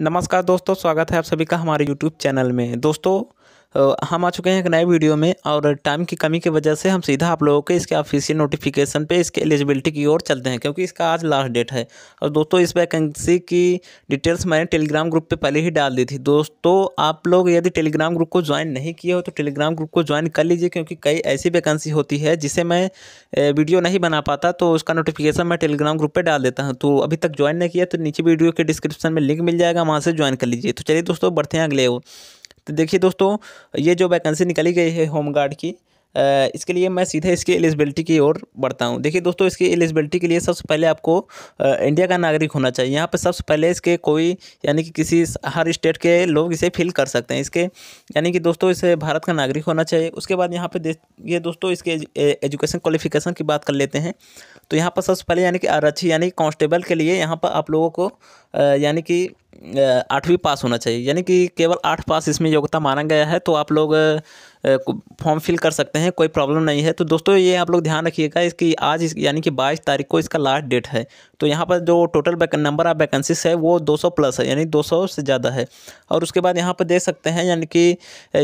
नमस्कार दोस्तों स्वागत है आप सभी का हमारे यूट्यूब चैनल में दोस्तों हम आ चुके हैं एक नए वीडियो में और टाइम की कमी की वजह से हम सीधा आप लोगों के इसके ऑफिशियल नोटिफिकेशन पे इसके एलिजिबिलिटी की ओर चलते हैं क्योंकि इसका आज लास्ट डेट है और दोस्तों इस वैकेंसी की डिटेल्स मैंने टेलीग्राम ग्रुप पे पहले ही डाल दी थी दोस्तों आप लोग यदि टेलीग्राम ग्रुप को ज्वाइन नहीं किए हो तो टेलीग्राम ग्रुप को ज्वाइन कर लीजिए क्योंकि कई ऐसी वैकेंसी होती है जिसे मैं वीडियो नहीं बना पाता तो उसका नोटिफिकेशन मैं टेलीग्राम ग्रुप पर डाल देता हूँ तो अभी तक ज्वाइन नहीं किया तो नीचे वीडियो के डिस्क्रिप्शन में लिंक मिल जाएगा वहाँ से ज्वाइन कर लीजिए तो चलिए दोस्तों बढ़ते हैं अगले तो देखिए दोस्तों ये जो वैकेंसी निकली गई है होमगार्ड की इसके लिए मैं सीधे इसकी एलिजिबिलिटी की ओर बढ़ता हूँ देखिए दोस्तों इसकी एलिजिबिलिटी के लिए सबसे पहले आपको इंडिया का नागरिक होना चाहिए यहाँ पर सबसे पहले इसके कोई यानी कि किसी हर स्टेट के लोग इसे फिल कर सकते हैं इसके यानी कि दोस्तों इसे भारत का नागरिक होना चाहिए उसके बाद यहाँ पर ये दोस्तों इसके एजुकेशन क्वालिफिकेशन की बात कर लेते हैं तो यहाँ पर सबसे पहले यानी कि आरक्षी यानी कॉन्स्टेबल के लिए यहाँ पर आप लोगों को यानी कि आठवीं पास होना चाहिए यानी कि केवल आठ पास इसमें योग्यता माना गया है तो आप लोग फॉर्म फिल कर सकते हैं कोई प्रॉब्लम नहीं है तो दोस्तों ये आप लोग ध्यान रखिएगा इसकी आज इस, यानी कि बाईस तारीख को इसका लास्ट डेट है तो यहाँ पर जो टोटल नंबर ऑफ वैकेंसीज है वो 200 प्लस है यानी 200 से ज़्यादा है और उसके बाद यहाँ पर देख सकते हैं यानी कि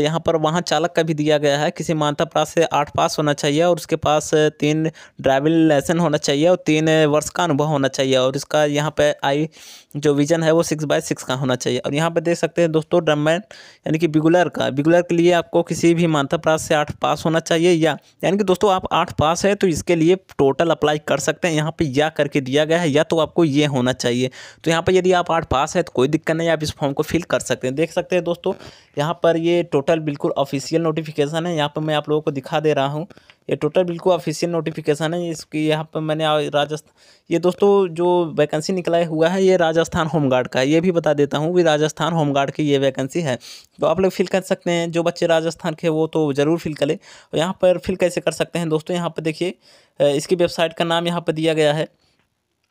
यहाँ पर वहाँ चालक का भी दिया गया है किसी मान्यता प्राप्त से आठ पास होना चाहिए और उसके पास तीन ड्राइविंग लाइसेंस होना चाहिए और तीन वर्ष का अनुभव होना चाहिए और इसका यहाँ पर आई जो विजन है वो सिक्स बाय सिक्स का होना चाहिए और यहाँ पर देख सकते हैं दोस्तों ड्रमैन यानी कि बिगुलर का बिगुलर के लिए आपको किसी भी मान्यता प्राप्त से आठ पास होना चाहिए या यानी कि दोस्तों आप आठ पास है तो इसके लिए टोटल अप्लाई कर सकते हैं यहाँ पर या करके दिया गया है है या तो आपको ये होना चाहिए तो यहाँ पर यदि आप आठ पास है तो कोई दिक्कत नहीं आप इस फॉर्म को फिल कर सकते हैं देख सकते हैं दोस्तों यहाँ पर ये टोटल बिल्कुल ऑफिशियल नोटिफिकेशन है यहाँ पर मैं आप लोगों को दिखा दे रहा हूँ ये टोटल बिल्कुल ऑफिशियल नोटिफिकेशन है इसकी यहाँ पर मैंने राजस्थान ये दोस्तों जो वैकेंसी निकला हुआ है ये राजस्थान होमगार्ड का है ये भी बता देता हूँ कि राजस्थान होमगार्ड की ये वैकेंसी है तो आप लोग फिल कर सकते हैं जो बच्चे राजस्थान के वो तो ज़रूर फिल करें और यहाँ पर फिल कैसे कर सकते हैं दोस्तों यहाँ पर देखिए इसकी वेबसाइट का नाम यहाँ पर दिया गया है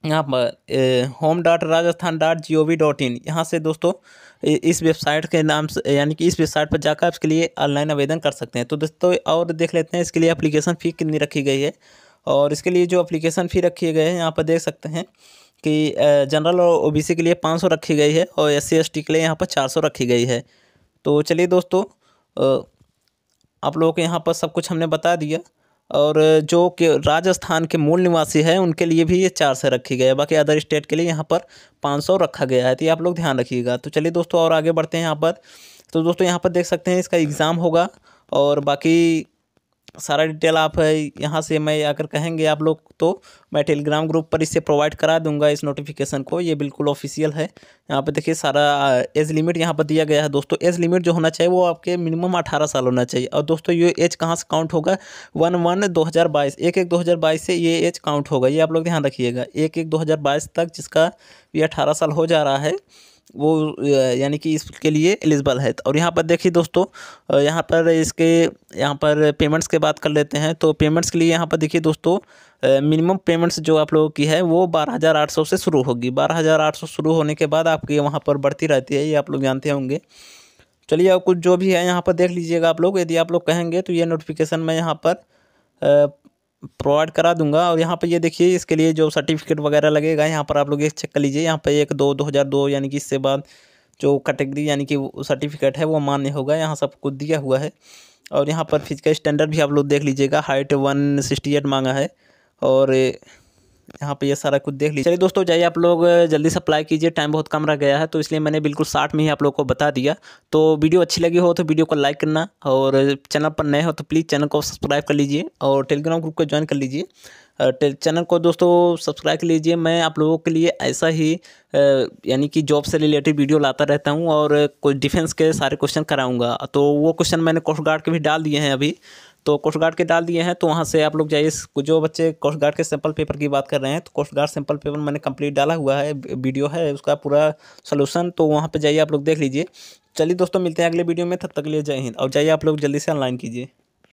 यहाँ पर home dot Rajasthan dot G O V dot in यहाँ से दोस्तों इस वेबसाइट के नाम से यानी कि इस वेबसाइट पर जाकर आप इसके लिए ऑनलाइन आवेदन कर सकते हैं तो दोस्तों और देख लेते हैं इसके लिए अप्लीकेशन फ़ी कितनी रखी गई है और इसके लिए जो अप्लीकेशन फ़ी रखी गई है यहाँ पर देख सकते हैं कि जनरल और सी के लिए पाँच सौ रखी गई है और एस सी के लिए यहाँ पर चार सौ रखी गई है तो चलिए दोस्तों आप लोगों के यहाँ पर सब कुछ हमने बता दिया और जो के राजस्थान के मूल निवासी हैं उनके लिए भी ये चार सौ रखी गई है बाकी अदर स्टेट के लिए यहाँ पर पाँच सौ रखा गया है तो ये आप लोग ध्यान रखिएगा तो चलिए दोस्तों और आगे बढ़ते हैं यहाँ पर तो दोस्तों यहाँ पर देख सकते हैं इसका एग्ज़ाम होगा और बाकी सारा डिटेल आप यहाँ से मैं आकर कहेंगे आप लोग तो मैं टेलीग्राम ग्रुप पर इससे प्रोवाइड करा दूंगा इस नोटिफिकेशन को ये बिल्कुल ऑफिशियल है यहाँ पे देखिए सारा एज लिमिट यहाँ पर दिया गया है दोस्तों एज लिमिट जो होना चाहिए वो आपके मिनिमम अठारह साल होना चाहिए और दोस्तों ये एज कहाँ से काउंट होगा वन वन दो हज़ार बाईस एक एक दो हज़ार बाईस से ये एज काउंट होगा ये आप लोग ध्यान रखिएगा एक एक दो हज़ार बाईस तक जिसका ये अठारह साल हो जा रहा है वो यानी कि इसके लिए एलिजिबल है और यहाँ पर देखिए दोस्तों यहाँ पर इसके यहाँ पर पेमेंट्स के बात कर लेते हैं तो पेमेंट्स के लिए यहाँ पर देखिए दोस्तों मिनिमम पेमेंट्स जो आप लोगों की है वो बारह हज़ार आठ सौ से शुरू होगी बारह हज़ार आठ सौ शुरू होने के बाद आपकी वहाँ पर बढ़ती रहती है ये आप लोग जानते होंगे चलिए अब कुछ जो भी है यहाँ पर देख लीजिएगा आप लोग यदि आप लोग कहेंगे तो ये नोटिफिकेशन मैं यहाँ पर प्रोवाइड करा दूंगा और यहाँ पर ये देखिए इसके लिए जो सर्टिफिकेट वगैरह लगेगा यहाँ पर आप लोग एक चेक कर लीजिए यहाँ पर एक दो दो हज़ार दो यानी कि इससे बाद जो कैटेगरी यानी कि सर्टिफिकेट है वो मान्य होगा यहाँ सब कुछ दिया हुआ है और यहाँ पर फिजिकल स्टैंडर्ड भी आप लोग देख लीजिएगा हाइट वन सिक्सटी एट मांगा है और यहाँ पे ये सारा कुछ देख लीजिए चलिए दोस्तों जाइए आप लोग जल्दी से अप्लाई कीजिए टाइम बहुत कम रह गया है तो इसलिए मैंने बिल्कुल साठ में ही आप लोग को बता दिया तो वीडियो अच्छी लगी हो तो वीडियो को लाइक करना और चैनल पर नए हो तो प्लीज़ चैनल को सब्सक्राइब कर लीजिए और टेलीग्राम ग्रुप को ज्वाइन कर लीजिए चैनल को दोस्तों सब्सक्राइब कर लीजिए मैं आप लोगों के लिए ऐसा ही यानी कि जॉब से रिलेटेड वीडियो लाता रहता हूँ और कुछ डिफेंस के सारे क्वेश्चन कराऊँगा तो वो क्वेश्चन मैंने कोस्ट गार्ड के भी डाल दिए हैं अभी तो कोस्ट गार्ड के डाल दिए हैं तो वहाँ से आप लोग जाइए जो बच्चे कोस्ट गार्ड के सैम्पल पेपर की बात कर रहे हैं तो कोस्ट गार्ड सैम्पल पेपर मैंने कंप्लीट डाला हुआ है वीडियो है उसका पूरा सोल्यूशन तो वहाँ पर जाइए आप लोग देख लीजिए चलिए दोस्तों मिलते हैं अगले वीडियो में तब तक लिए जय हिंद और जाइए आप लोग जल्दी से ऑनलाइन कीजिए